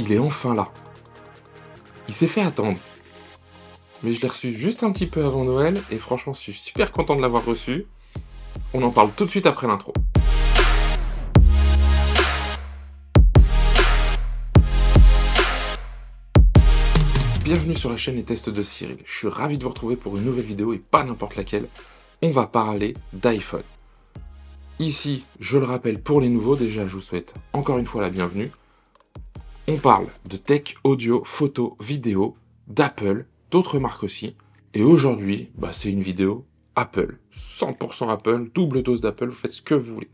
Il est enfin là. Il s'est fait attendre. Mais je l'ai reçu juste un petit peu avant Noël et franchement je suis super content de l'avoir reçu. On en parle tout de suite après l'intro. bienvenue sur la chaîne Les Tests de Cyril. Je suis ravi de vous retrouver pour une nouvelle vidéo et pas n'importe laquelle. On va parler d'iPhone. Ici, je le rappelle pour les nouveaux, déjà je vous souhaite encore une fois la bienvenue. On parle de tech, audio, photo, vidéo, d'Apple, d'autres marques aussi. Et aujourd'hui, bah, c'est une vidéo Apple. 100% Apple, double dose d'Apple, vous faites ce que vous voulez.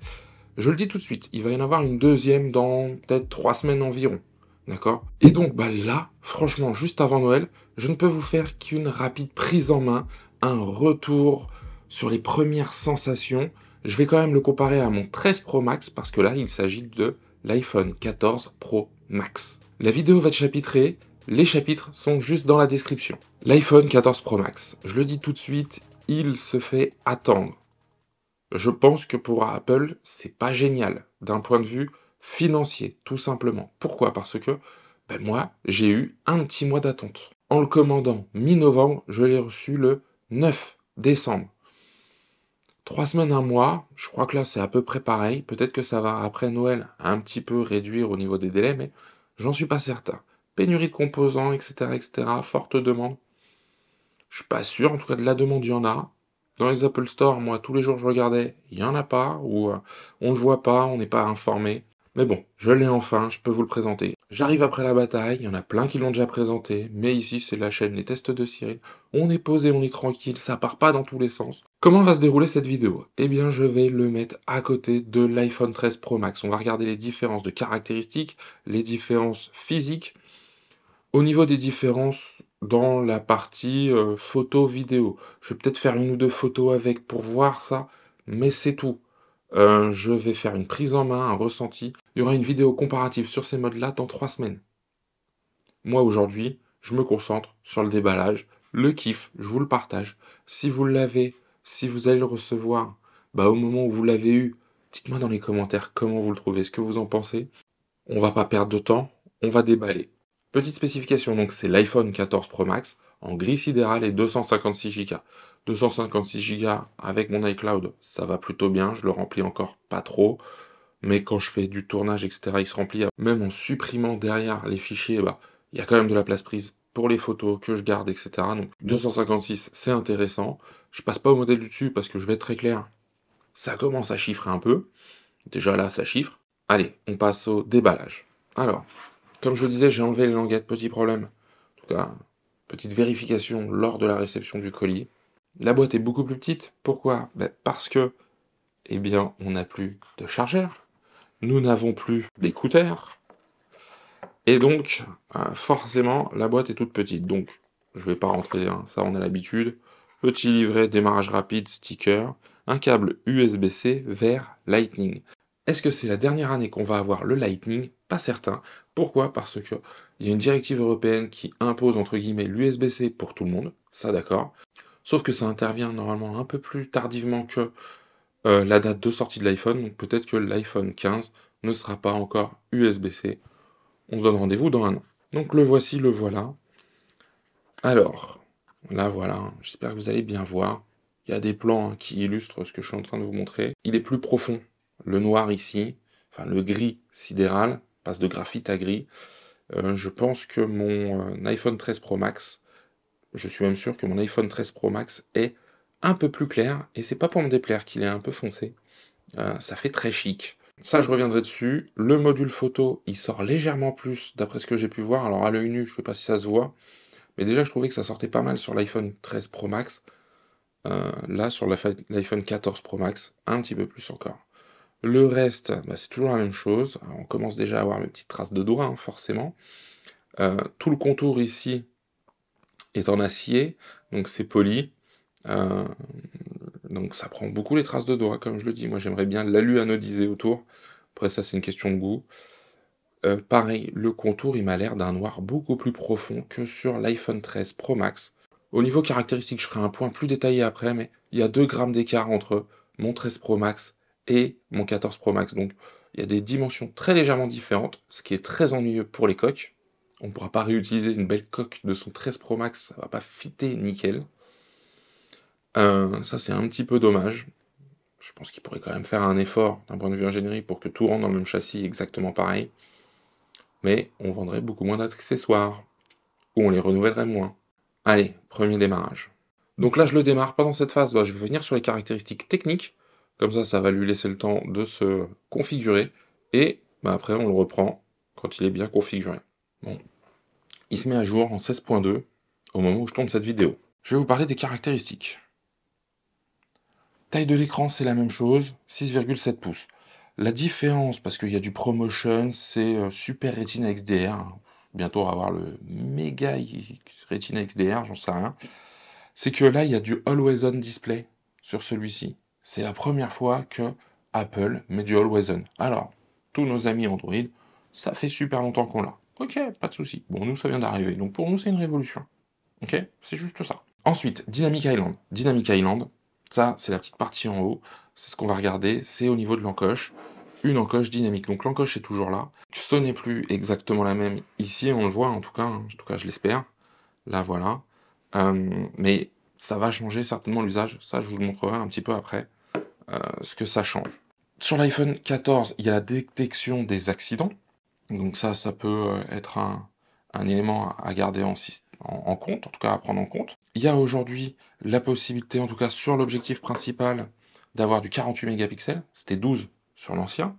Je le dis tout de suite, il va y en avoir une deuxième dans peut-être trois semaines environ. D'accord Et donc bah là, franchement, juste avant Noël, je ne peux vous faire qu'une rapide prise en main, un retour sur les premières sensations. Je vais quand même le comparer à mon 13 Pro Max parce que là, il s'agit de l'iPhone 14 Pro Max. La vidéo va être chapitrée, les chapitres sont juste dans la description. L'iPhone 14 Pro Max, je le dis tout de suite, il se fait attendre. Je pense que pour Apple, c'est pas génial d'un point de vue financier, tout simplement. Pourquoi Parce que ben moi, j'ai eu un petit mois d'attente. En le commandant mi-novembre, je l'ai reçu le 9 décembre. Trois semaines, un mois, je crois que là c'est à peu près pareil. Peut-être que ça va après Noël un petit peu réduire au niveau des délais, mais j'en suis pas certain. Pénurie de composants, etc., etc., forte demande. Je suis pas sûr, en tout cas de la demande, il y en a. Dans les Apple Store, moi, tous les jours, je regardais, il n'y en a pas, ou euh, on ne le voit pas, on n'est pas informé. Mais bon, je l'ai enfin, je peux vous le présenter. J'arrive après la bataille, il y en a plein qui l'ont déjà présenté, mais ici c'est la chaîne Les Tests de Cyril. On est posé, on est tranquille, ça part pas dans tous les sens. Comment va se dérouler cette vidéo Eh bien je vais le mettre à côté de l'iPhone 13 Pro Max. On va regarder les différences de caractéristiques, les différences physiques. Au niveau des différences dans la partie euh, photo-vidéo, je vais peut-être faire une ou deux photos avec pour voir ça, mais c'est tout. Euh, je vais faire une prise en main, un ressenti. Il y aura une vidéo comparative sur ces modes-là dans trois semaines. Moi aujourd'hui, je me concentre sur le déballage, le kiff, je vous le partage. Si vous l'avez, si vous allez le recevoir, bah au moment où vous l'avez eu, dites-moi dans les commentaires comment vous le trouvez, ce que vous en pensez. On va pas perdre de temps, on va déballer. Petite spécification, donc c'est l'iPhone 14 Pro Max en gris sidéral et 256 Go. 256 Go avec mon iCloud, ça va plutôt bien, je le remplis encore pas trop mais quand je fais du tournage, etc., il se remplit. Même en supprimant derrière les fichiers, bah, il y a quand même de la place prise pour les photos que je garde, etc. Donc 256, c'est intéressant. Je passe pas au modèle du dessus parce que je vais être très clair. Ça commence à chiffrer un peu. Déjà là, ça chiffre. Allez, on passe au déballage. Alors, comme je le disais, j'ai enlevé les languettes, petit problème. En tout cas, petite vérification lors de la réception du colis. La boîte est beaucoup plus petite. Pourquoi ben, Parce que, eh bien, on n'a plus de chargeur nous n'avons plus d'écouteurs. Et donc, euh, forcément, la boîte est toute petite. Donc, je ne vais pas rentrer, hein, ça on a l'habitude. Petit livret, démarrage rapide, sticker, un câble USB-C vers Lightning. Est-ce que c'est la dernière année qu'on va avoir le Lightning Pas certain. Pourquoi Parce que il y a une directive européenne qui impose entre guillemets l'USB-C pour tout le monde, ça d'accord. Sauf que ça intervient normalement un peu plus tardivement que euh, la date de sortie de l'iPhone, donc peut-être que l'iPhone 15 ne sera pas encore USB-C. On se donne rendez-vous dans un an. Donc le voici, le voilà. Alors, là voilà, j'espère que vous allez bien voir. Il y a des plans hein, qui illustrent ce que je suis en train de vous montrer. Il est plus profond. Le noir ici, enfin le gris sidéral, passe de graphite à gris. Euh, je pense que mon euh, iPhone 13 Pro Max, je suis même sûr que mon iPhone 13 Pro Max est un peu plus clair, et c'est pas pour me déplaire qu'il est un peu foncé. Euh, ça fait très chic. Ça, je reviendrai dessus. Le module photo, il sort légèrement plus d'après ce que j'ai pu voir. Alors à l'œil nu, je sais pas si ça se voit, mais déjà je trouvais que ça sortait pas mal sur l'iPhone 13 Pro Max. Euh, là, sur l'iPhone 14 Pro Max, un petit peu plus encore. Le reste, bah, c'est toujours la même chose. on commence déjà à avoir les petites traces de doigts, hein, forcément. Euh, tout le contour ici est en acier, donc c'est poli. Euh, donc ça prend beaucoup les traces de doigts, comme je le dis. Moi j'aimerais bien l'alu anodisé autour. Après ça c'est une question de goût. Euh, pareil, le contour il m'a l'air d'un noir beaucoup plus profond que sur l'iPhone 13 Pro Max. Au niveau caractéristique, je ferai un point plus détaillé après, mais il y a 2 grammes d'écart entre mon 13 Pro Max et mon 14 Pro Max. Donc il y a des dimensions très légèrement différentes, ce qui est très ennuyeux pour les coques. On ne pourra pas réutiliser une belle coque de son 13 Pro Max, ça va pas fitter nickel. Euh, ça, c'est un petit peu dommage. Je pense qu'il pourrait quand même faire un effort d'un point de vue ingénierie pour que tout rentre dans le même châssis exactement pareil. Mais on vendrait beaucoup moins d'accessoires. Ou on les renouvellerait moins. Allez, premier démarrage. Donc là, je le démarre pendant cette phase. Bah, je vais venir sur les caractéristiques techniques. Comme ça, ça va lui laisser le temps de se configurer. Et bah, après, on le reprend quand il est bien configuré. Bon. Il se met à jour en 16.2 au moment où je tourne cette vidéo. Je vais vous parler des caractéristiques. Taille de l'écran, c'est la même chose, 6,7 pouces. La différence, parce qu'il y a du ProMotion, c'est euh, Super Retina XDR. Bientôt, on va avoir le méga Retina XDR, j'en sais rien. C'est que là, il y a du Always On Display sur celui-ci. C'est la première fois que Apple met du Always On. Alors, tous nos amis Android, ça fait super longtemps qu'on l'a. Ok, pas de souci. Bon, nous, ça vient d'arriver. Donc, pour nous, c'est une révolution. Ok C'est juste ça. Ensuite, Dynamic Island. Dynamic Island, ça, c'est la petite partie en haut. C'est ce qu'on va regarder. C'est au niveau de l'encoche. Une encoche dynamique. Donc l'encoche est toujours là. Ce n'est plus exactement la même ici. On le voit en tout cas. Hein. En tout cas, je l'espère. Là, voilà. Euh, mais ça va changer certainement l'usage. Ça, je vous le montrerai un petit peu après. Euh, ce que ça change. Sur l'iPhone 14, il y a la détection des accidents. Donc ça, ça peut euh, être un, élément à garder en, compte, en tout cas à prendre en compte il y a aujourd'hui la possibilité, en tout cas sur l'objectif principal, d'avoir du 48 mégapixels. C'était 12 sur l'ancien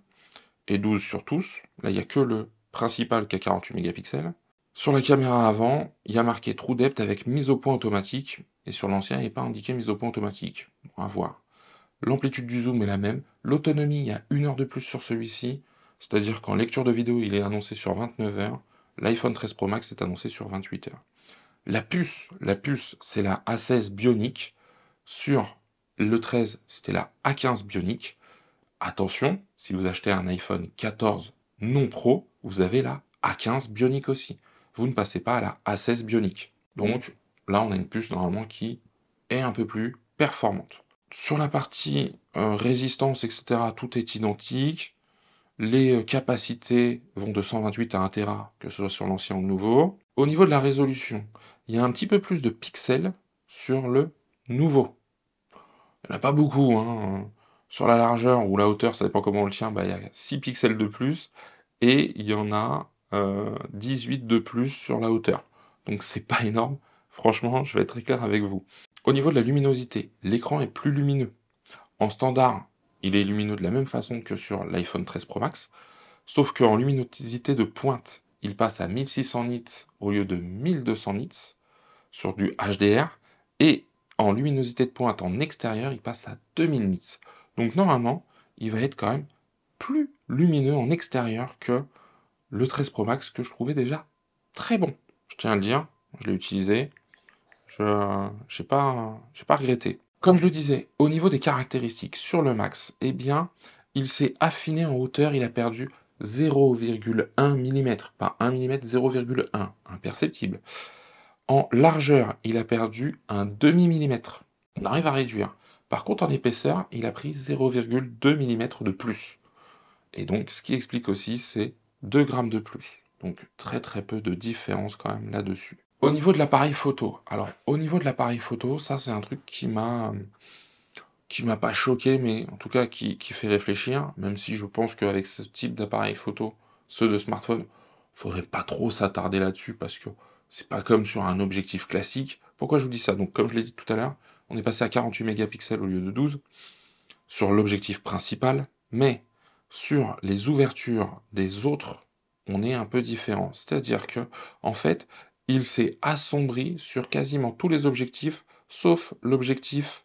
et 12 sur tous. Là, il n'y a que le principal qui a 48 mégapixels. Sur la caméra avant, il y a marqué True Depth avec mise au point automatique, et sur l'ancien, il n'est pas indiqué mise au point automatique. On à voir. L'amplitude du zoom est la même. L'autonomie, il y a une heure de plus sur celui-ci, c'est-à-dire qu'en lecture de vidéo, il est annoncé sur 29 heures. L'iPhone 13 Pro Max est annoncé sur 28 heures. La puce, la puce, c'est la A16 Bionic. Sur le 13, c'était la A15 Bionic. Attention, si vous achetez un iPhone 14 non pro, vous avez la A15 Bionic aussi. Vous ne passez pas à la A16 Bionic. Donc là, on a une puce normalement qui est un peu plus performante. Sur la partie euh, résistance, etc., tout est identique. Les euh, capacités vont de 128 à 1 Tera, que ce soit sur l'ancien ou le nouveau. Au niveau de la résolution, il y a un petit peu plus de pixels sur le nouveau. Il n'y en a pas beaucoup. Hein. Sur la largeur ou la hauteur, ça dépend comment on le tient, bah, il y a 6 pixels de plus et il y en a 18 euh, de plus sur la hauteur. Donc c'est pas énorme. Franchement, je vais être très clair avec vous. Au niveau de la luminosité, l'écran est plus lumineux. En standard, il est lumineux de la même façon que sur l'iPhone 13 Pro Max, sauf qu'en luminosité de pointe, il passe à 1600 nits au lieu de 1200 nits sur du HDR et en luminosité de pointe en extérieur, il passe à 2000 nits. Donc normalement, il va être quand même plus lumineux en extérieur que le 13 Pro Max que je trouvais déjà très bon. Je tiens à le dire, je l'ai utilisé, je n'ai pas, pas regretté. Comme je le disais, au niveau des caractéristiques sur le Max, eh bien, il s'est affiné en hauteur, il a perdu 0,1 mm, pas 1 mm, 0,1, imperceptible. En largeur, il a perdu un demi millimètre. On arrive à réduire. Par contre, en épaisseur, il a pris 0,2 mm de plus. Et donc, ce qui explique aussi, c'est 2 grammes de plus. Donc, très très peu de différence quand même là-dessus. Au niveau de l'appareil photo, alors, au niveau de l'appareil photo, ça c'est un truc qui m'a qui m'a pas choqué, mais en tout cas qui, qui fait réfléchir, même si je pense qu'avec ce type d'appareil photo, ceux de smartphone, faudrait pas trop s'attarder là-dessus parce que c'est pas comme sur un objectif classique. Pourquoi je vous dis ça Donc, comme je l'ai dit tout à l'heure, on est passé à 48 mégapixels au lieu de 12 sur l'objectif principal, mais sur les ouvertures des autres, on est un peu différent. C'est-à-dire que, en fait, il s'est assombri sur quasiment tous les objectifs, sauf l'objectif,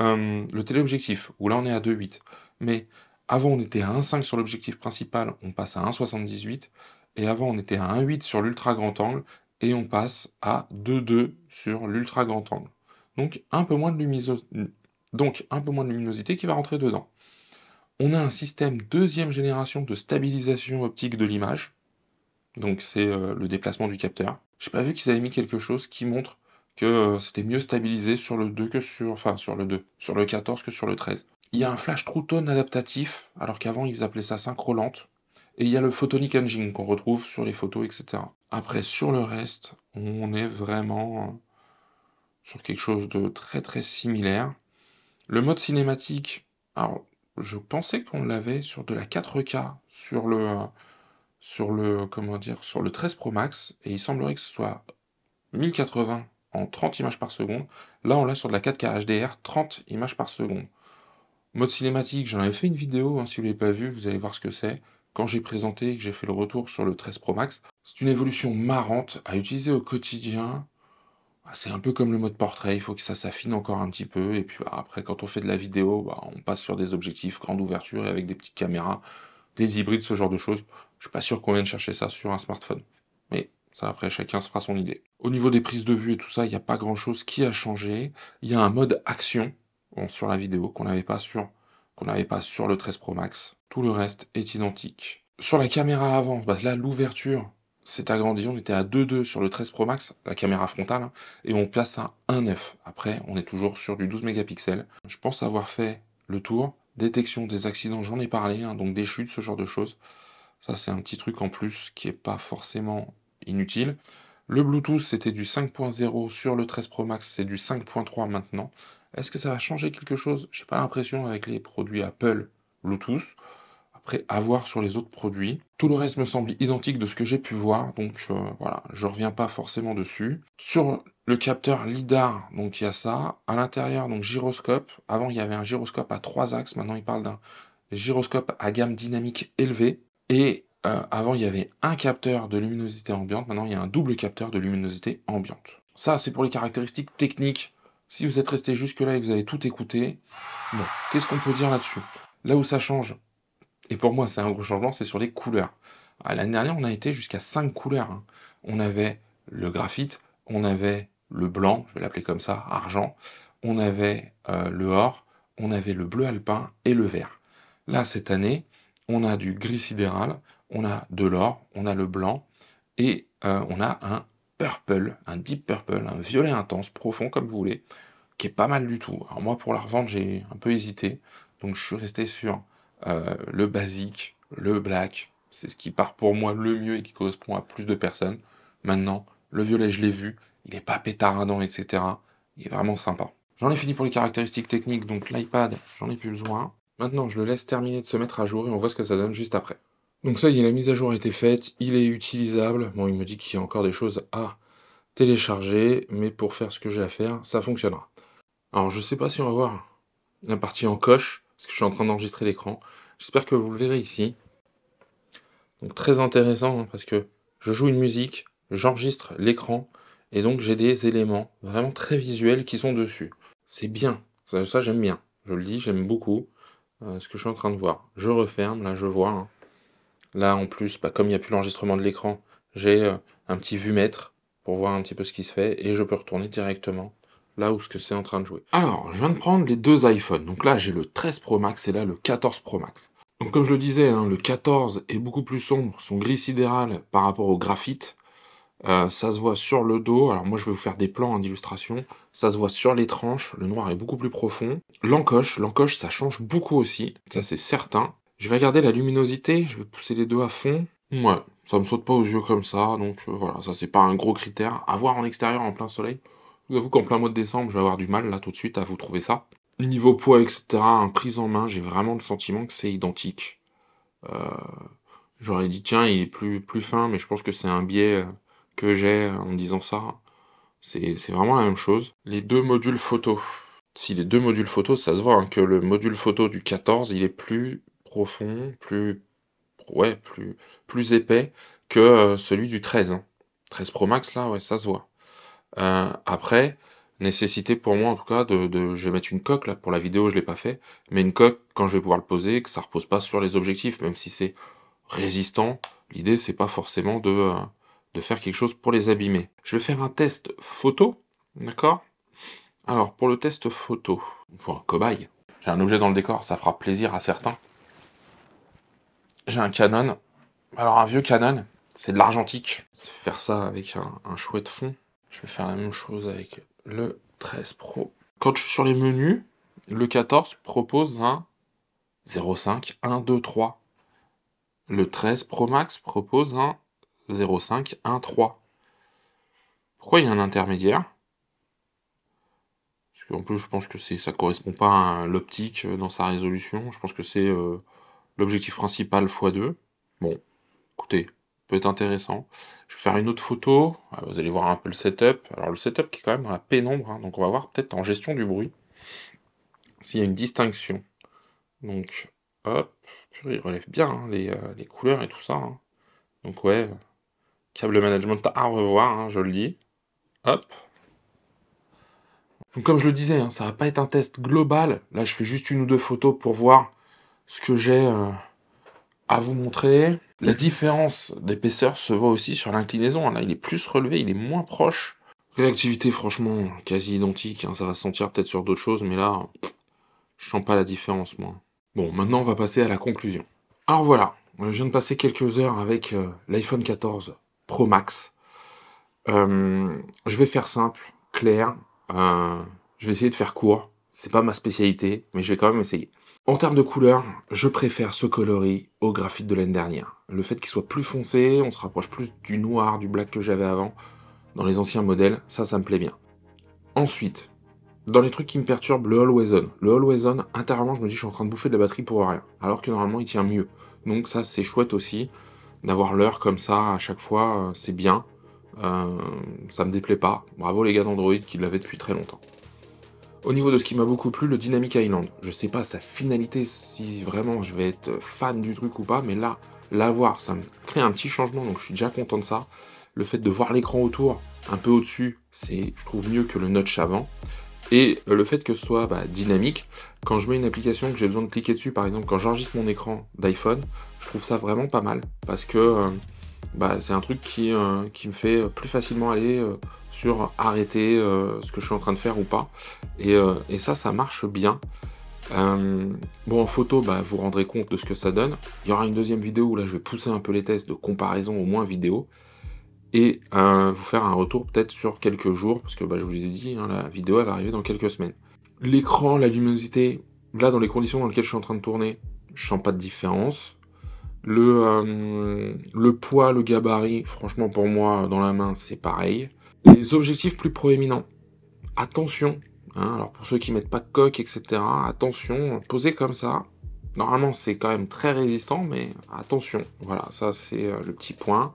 euh, le téléobjectif, où là on est à 2,8. Mais avant on était à 1,5 sur l'objectif principal, on passe à 1,78. Et avant on était à 1,8 sur l'ultra grand angle, et on passe à 2-2 sur l'ultra grand angle. Donc un, peu moins de luminosité qui va rentrer dedans. On a un système deuxième génération de stabilisation optique de l'image. Donc c'est euh, le déplacement du capteur. J'ai pas vu qu'ils avaient mis quelque chose qui montre que euh, c'était mieux stabilisé sur le 2 que sur enfin sur le 2, sur le 14 que sur le 13. Il y a un flash true adaptatif alors qu'avant ils appelaient ça synchro lente. Et il y a le photonic engine qu'on retrouve sur les photos, etc. Après, sur le reste, on est vraiment euh, sur quelque chose de très très similaire. Le mode cinématique, alors je pensais qu'on l'avait sur de la 4K sur le euh, sur le comment dire sur le 13 Pro Max et il semblerait que ce soit 1080 en 30 images par seconde. Là, on l'a sur de la 4K HDR 30 images par seconde. Mode cinématique, j'en avais fait une vidéo, hein, si vous ne l'avez pas vu, vous allez voir ce que c'est quand j'ai présenté et que j'ai fait le retour sur le 13 Pro Max. C'est une évolution marrante à utiliser au quotidien. Bah, c'est un peu comme le mode portrait, il faut que ça s'affine encore un petit peu. Et puis bah, après, quand on fait de la vidéo, bah, on passe sur des objectifs grande ouverture et avec des petites caméras, des hybrides, ce genre de choses. Je ne suis pas sûr qu'on vienne chercher ça sur un smartphone. Mais ça, après, chacun se fera son idée. Au niveau des prises de vue et tout ça, il n'y a pas grand-chose qui a changé. Il y a un mode action sur la vidéo qu'on pas qu'on n'avait pas sur le 13 Pro Max. Tout le reste est identique. Sur la caméra avant, là, l'ouverture s'est agrandie. On était à 2.2 sur le 13 Pro Max, la caméra frontale, et on place à 1.9. Après, on est toujours sur du 12 mégapixels. Je pense avoir fait le tour. Détection des accidents, j'en ai parlé, hein, donc des chutes, ce genre de choses. Ça, c'est un petit truc en plus qui n'est pas forcément inutile. Le Bluetooth, c'était du 5.0 sur le 13 Pro Max, c'est du 5.3 maintenant. Est-ce que ça va changer quelque chose J'ai pas l'impression avec les produits Apple Bluetooth. Après, avoir sur les autres produits. Tout le reste me semble identique de ce que j'ai pu voir, donc euh, voilà, je reviens pas forcément dessus. Sur le capteur LIDAR, donc il y a ça. À l'intérieur, donc gyroscope. Avant, il y avait un gyroscope à trois axes, maintenant il parle d'un gyroscope à gamme dynamique élevée. Et euh, avant, il y avait un capteur de luminosité ambiante, maintenant il y a un double capteur de luminosité ambiante. Ça, c'est pour les caractéristiques techniques. Si vous êtes resté jusque-là et que vous avez tout écouté, bon, qu'est-ce qu'on peut dire là-dessus Là où ça change, et pour moi c'est un gros changement, c'est sur les couleurs. Ah, l'année dernière, on a été jusqu'à cinq couleurs. Hein. On avait le graphite, on avait le blanc, je vais l'appeler comme ça, argent, on avait euh, le or, on avait le bleu alpin et le vert. Là, cette année, on a du gris sidéral, on a de l'or, on a le blanc, et euh, on a un purple, un deep purple, un violet intense, profond comme vous voulez, qui est pas mal du tout. Alors moi, pour la revente, j'ai un peu hésité. Donc je suis resté sur euh, le basique, le black. C'est ce qui part pour moi le mieux et qui correspond à plus de personnes. Maintenant, le violet, je l'ai vu. Il n'est pas pétaradant, hein, etc. Il est vraiment sympa. J'en ai fini pour les caractéristiques techniques, donc l'iPad, j'en ai plus besoin. Maintenant, je le laisse terminer de se mettre à jour et on voit ce que ça donne juste après. Donc ça y est, la mise à jour a été faite, il est utilisable. Bon, il me dit qu'il y a encore des choses à télécharger, mais pour faire ce que j'ai à faire, ça fonctionnera. Alors je ne sais pas si on va voir la partie en coche parce que je suis en train d'enregistrer l'écran. J'espère que vous le verrez ici. Donc très intéressant, hein, parce que je joue une musique, j'enregistre l'écran, et donc j'ai des éléments vraiment très visuels qui sont dessus. C'est bien, ça, j'aime bien, je le dis, j'aime beaucoup euh, ce que je suis en train de voir. Je referme, là je vois. Hein. Là en plus, bah, comme il n'y a plus l'enregistrement de l'écran, j'ai euh, un petit vue-mètre pour voir un petit peu ce qui se fait, et je peux retourner directement là où ce que c'est en train de jouer. Alors, je viens de prendre les deux iPhones. Donc là, j'ai le 13 Pro Max et là, le 14 Pro Max. Donc comme je le disais, hein, le 14 est beaucoup plus sombre, son gris sidéral par rapport au graphite. Euh, ça se voit sur le dos, alors moi je vais vous faire des plans hein, d'illustration, ça se voit sur les tranches, le noir est beaucoup plus profond. L'encoche, l'encoche ça change beaucoup aussi, ça c'est certain. Je vais regarder la luminosité, je vais pousser les deux à fond. Ouais, ça me saute pas aux yeux comme ça, donc euh, voilà, ça c'est pas un gros critère. À voir en extérieur en plein soleil, je vous avoue qu'en plein mois de décembre, je vais avoir du mal là tout de suite à vous trouver ça. Niveau poids, etc., prise en main, j'ai vraiment le sentiment que c'est identique. Euh, j'aurais dit, tiens, il est plus, plus fin, mais je pense que c'est un biais euh, que j'ai euh, en disant ça. C'est vraiment la même chose. Les deux modules photo. Si les deux modules photo, ça se voit hein, que le module photo du 14, il est plus profond, plus, ouais, plus, plus épais que celui du 13. 13 hein. Pro Max, là, ouais, ça se voit. Euh, après, nécessité pour moi en tout cas de, je vais mettre une coque là pour la vidéo je l'ai pas fait mais une coque quand je vais pouvoir le poser que ça repose pas sur les objectifs même si c'est résistant l'idée c'est pas forcément de, euh, faire quelque chose pour les abîmer je vais faire un test photo d'accord alors pour le test photo il faut un cobaye j'ai un objet dans le décor ça fera plaisir à certains j'ai un canon alors un vieux canon c'est de l'argentique faire ça avec un, un chouette fond je vais faire la même chose avec le 13 Pro. Quand je suis sur les menus, le 14 propose un 0,5, 1, 2, 3. Le 13 Pro Max propose un 0,5, 1, 3. Pourquoi il y a un intermédiaire Parce qu'en plus, je pense que ça ne correspond pas à l'optique dans sa résolution. Je pense que c'est euh, l'objectif principal x2. Bon, écoutez, peut être intéressant. Je vais faire une autre photo, ah, vous allez voir un peu le setup. Alors le setup qui est quand même dans la pénombre, hein. donc on va voir peut-être en gestion du bruit s'il y a une distinction. Donc hop, il relève bien hein, euh, les, couleurs et tout ça. Hein. Donc ouais, câble management à revoir, je le dis. Hop, donc comme je le disais, hein, ça va pas être un test global. Là, je fais juste une ou deux photos pour voir ce que j'ai euh, à vous montrer. La différence d'épaisseur se voit aussi sur l'inclinaison. Là, il est plus relevé, il est moins proche. Réactivité, franchement, quasi identique. Hein. Ça va se sentir peut-être sur d'autres choses, mais là, je sens pas la différence, moi. Bon, maintenant, on va passer à la conclusion. Alors voilà, je viens de passer quelques heures avec euh, l'iPhone 14 Pro Max. Euh, je vais faire simple, clair. Euh, je vais essayer de faire court. C'est pas ma spécialité, mais je vais quand même essayer. En termes de couleur, je préfère ce coloris au graphite de l'année dernière. Le fait qu'il soit plus foncé, on se rapproche plus du noir, du black que j'avais avant dans les anciens modèles, ça, ça me plaît bien. Ensuite, dans les trucs qui me perturbent, le Always On. Le Always On, intérieurement, je me dis je suis en train de bouffer de la batterie pour rien, alors que normalement il tient mieux. Donc ça, c'est chouette aussi, d'avoir l'heure comme ça à chaque fois, euh, c'est bien. Euh, ça me déplaît pas. Bravo les gars d'Android qui l'avaient depuis très longtemps. Au niveau de ce qui m'a beaucoup plu, le Dynamic Island. Je sais pas sa finalité, si vraiment je vais être fan du truc ou pas, mais là, l'avoir, ça me crée un petit changement, donc je suis déjà content de ça. Le fait de voir l'écran autour, un peu au-dessus, c'est, je trouve, mieux que le notch avant. Et le fait que ce soit bah, dynamique, quand je mets une application que j'ai besoin de cliquer dessus, par exemple quand j'enregistre mon écran d'iPhone, je trouve ça vraiment pas mal parce que euh, bah, c'est un truc euh, qui, me fait plus facilement aller euh, sur arrêter euh, ce que je suis en train de faire ou pas. Et, euh, ça, ça marche bien. Euh, bon, en photo, bah, vous rendrez compte de ce que ça donne. Il y aura une deuxième vidéo où là, je vais pousser un peu les tests de comparaison, au moins vidéo, et vous faire un retour peut-être sur quelques jours, parce que bah, je vous ai dit, hein, la vidéo elle va arriver dans quelques semaines. L'écran, la luminosité, là, dans les conditions dans lesquelles je suis en train de tourner, je sens pas de différence. Le, le, poids, le gabarit, franchement pour moi dans la main c'est pareil les objectifs plus proéminents. Attention, hein, alors pour ceux qui mettent pas de coque, etc., attention, posez comme ça. Normalement, c'est quand même très résistant, mais attention. Voilà, ça c'est euh, le petit point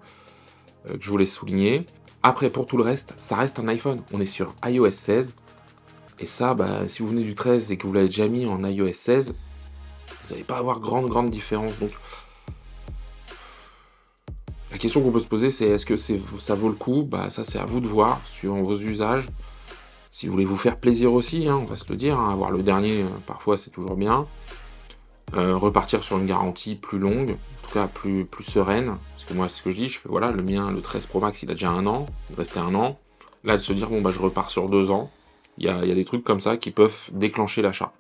euh, que je voulais souligner. Après, pour tout le reste, ça reste un iPhone. On est sur iOS 16. Et ça, bah, si vous venez du 13 et que vous l'avez déjà mis en iOS 16, vous n'allez pas avoir grande, grande différence. Donc, la question qu'on peut se poser, c'est est-ce que ça vaut le coup Bah ça, c'est à vous de voir, suivant vos usages. Si vous voulez vous faire plaisir aussi, hein, on va se le dire, hein, avoir le dernier, euh, parfois, c'est toujours bien. Euh, repartir sur une garantie plus longue, en tout cas plus, sereine. Parce que moi, ce que je dis, je fais, voilà, le mien, le 13 Pro Max, il a déjà un an, il restait un an. Là, de se dire, bon, bah, je repars sur deux ans. Il y a, des trucs comme ça qui peuvent déclencher l'achat.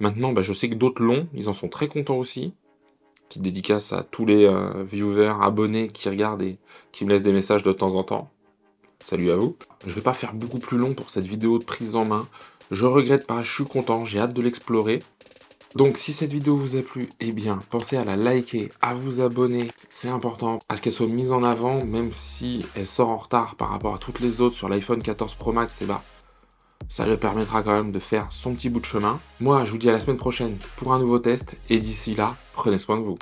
Maintenant, bah, je sais que d'autres l'ont, ils en sont très contents aussi dédicace à tous les euh, viewers, abonnés qui regardent et qui me laissent des messages de temps en temps. Salut à vous. Je vais pas faire beaucoup plus long pour cette vidéo de prise en main. Je regrette pas, je suis content, j'ai hâte de l'explorer. Donc si cette vidéo vous a plu, eh bien pensez à la liker, à vous abonner, c'est important, à ce qu'elle soit mise en avant, même si elle sort en retard par rapport à toutes les autres sur l'iPhone 14 Pro Max, c'est eh bah ben, ça le permettra quand même de faire son petit bout de chemin. Moi, je vous dis à la semaine prochaine pour un nouveau test et d'ici là, prenez soin de vous.